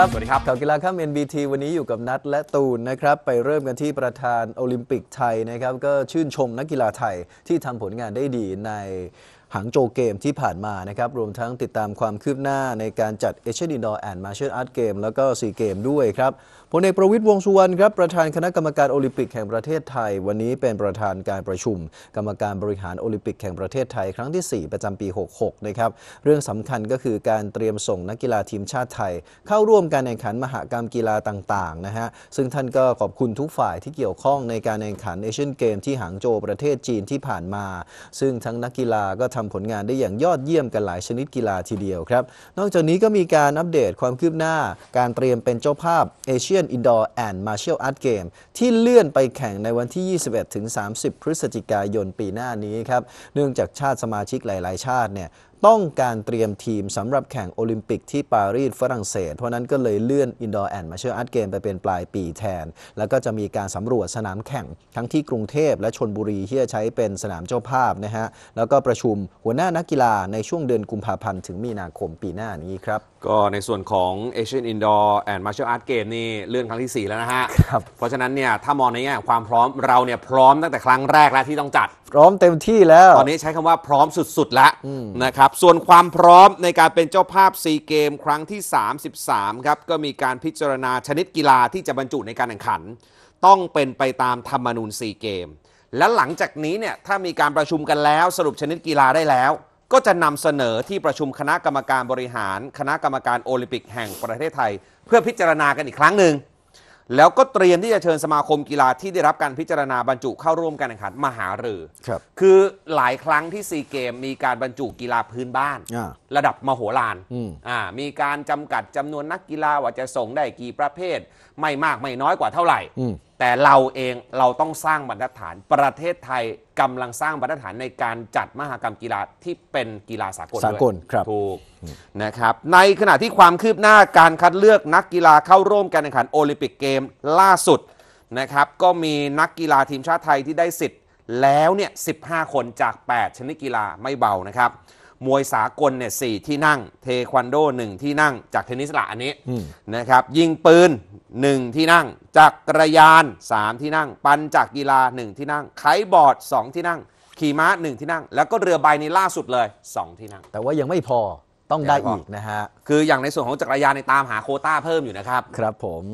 ครับสวัสดีครับข่าวกีฬาข้าม NBT วันนี้อยู่กับนัดและตูนนะครับ ไปเริ่มกันที่ประธานโอลิมปิกไทยนะครับ ก็ชื่นชมนักกีฬาไทยที่ทำผลงานได้ดีในหางโจเกมที่ผ่านมานะครับ รวมทั้งติดตามความคืบหน้าในการจัดเเอชียินดอร์แอนด์มาเชียนอาร์ตเกมแล้วก็ซีเกมด้วยครับพลเอกประวิทย์วงสุวรรณครับ ประธานคณะกรรมการโอลิมปิกแห่งประเทศไทย วันนี้เป็นประธานการประชุม กรรมการบริหารโอลิมปิกแห่งประเทศไทย ครั้งที่ 4 ประจำปี 66 นะครับ เรื่องสำคัญก็คือการเตรียมส่งนักกีฬาทีมชาติไทย เข้าร่วมการแข่งขันมหกรรมกีฬาต่างๆนะฮะซึ่งท่านก็ขอบคุณทุกฝ่ายที่เกี่ยวข้องในการแข่งขันเอเชียนเกม ที่หางโจประเทศจีนที่ผ่านมา ซึ่งทั้งนักกีฬาก็ทำำผลงานได้อย่างยอดเยี่ยมกันหลายชนิดกีฬาทีเดียวครับ นอกจากนี้ก็มีการอัปเดตความคืบหน้าการเตรียมเป็นเจ้าภาพ Asian Indoor and Martial Arts Game ที่เลื่อนไปแข่งในวันที่ 21-30 พฤศจิกายนปีหน้านี้ครับ เนื่องจากชาติสมาชิกหลาย ๆ ชาติเนี่ยต้องการเตรียมทีมสำหรับแข่งโอลิมปิกที่ปารีสฝรั่งเศส เพราะนั้นก็เลยเลื่อน Indoor and Martial a r t ์ Game ไปเป็นปลายปีแทน แล้วก็จะมีการสำรวจสนามแข่ง ทั้งที่กรุงเทพและชนบุรีที่จะใช้เป็นสนามเจ้าภาพนะฮะ แล้วก็ประชุมหัวหน้านักกีฬาในช่วงเดือนกุมภาพันธ์ถึงมีนาคมปีหน้านี้ครับ ก็ในส่วนของ Asian Indoor and Martial a r t ์ Game นี่เลื่อนครั้งที่ 4 แล้วนะฮะ เพราะฉะนั้นเนี่ยถ้ามองในแง่ความพร้อมเราเนี่ยพร้อมตั้งแต่ครั้งแรกแล้วที่ต้องจัดพร้อมเต็มที่แล้ว ตอนนี้ใช้คำว่าพร้อมสุดๆ แล้วนะครับ ส่วนความพร้อมในการเป็นเจ้าภาพซีเกมครั้งที่ 33 ครับ ก็มีการพิจารณาชนิดกีฬาที่จะบรรจุในการแข่งขัน ต้องเป็นไปตามธรรมนูญซีเกมและหลังจากนี้เนี่ย ถ้ามีการประชุมกันแล้วสรุปชนิดกีฬาได้แล้ว ก็จะนำเสนอที่ประชุมคณะกรรมการบริหาร คณะกรรมการโอลิมปิกแห่งประเทศไทย เพื่อพิจารณากันอีกครั้งหนึ่งแล้วก็เตรียมที่จะเชิญสมาคมกีฬาที่ได้รับการพิจารณาบรรจุเข้าร่วมการแข่งขันมหารือครับคือหลายครั้งที่ซีเกมมีการบรรจุกีฬาพื้นบ้าน ระดับมโหฬารอม่ามีการจำกัดจำนวนนักกีฬาว่าจะส่งได้กี่ประเภท ไม่มากไม่น้อยกว่าเท่าไหร่แต่เราเองเราต้องสร้างบรรทัดฐานประเทศไทยกำลังสร้างบรรทัดฐานในการจัดมหกรรมกีฬาที่เป็นกีฬาสากลด้วยสากลครับถูกนะครับ ในขณะที่ความคืบหน้าการคัดเลือกนักกีฬาเข้าร่วมการแข่งขันโอลิมปิกเกมล่าสุดนะครับ ก็มีนักกีฬาทีมชาติไทยที่ได้สิทธิ์แล้วเนี่ย15 คนจาก 8 ชนิดกีฬาไม่เบานะครับมวยสากลเนี่ยสี่ที่นั่ง เทควันโดหนึ่งที่นั่ง จากเทนนิสละอันนี้นะครับ ยิงปืนหนึ่งที่นั่งจักรยานมที่นั่ง ปันจักกีฬาหนึ่งที่นั่ง ไคบอร์ดสองที่นั่ง ขี่ม้าหนึ่งที่นั่ง แล้วก็เรือใบในล่าสุดเลย2ที่นั่ง แต่ว่ายังไม่พอต้องได้อีกนะฮะคืออย่างในส่วนของจักรยานในตามหาโคต้าเพิ่มอยู่นะครับ ครับผม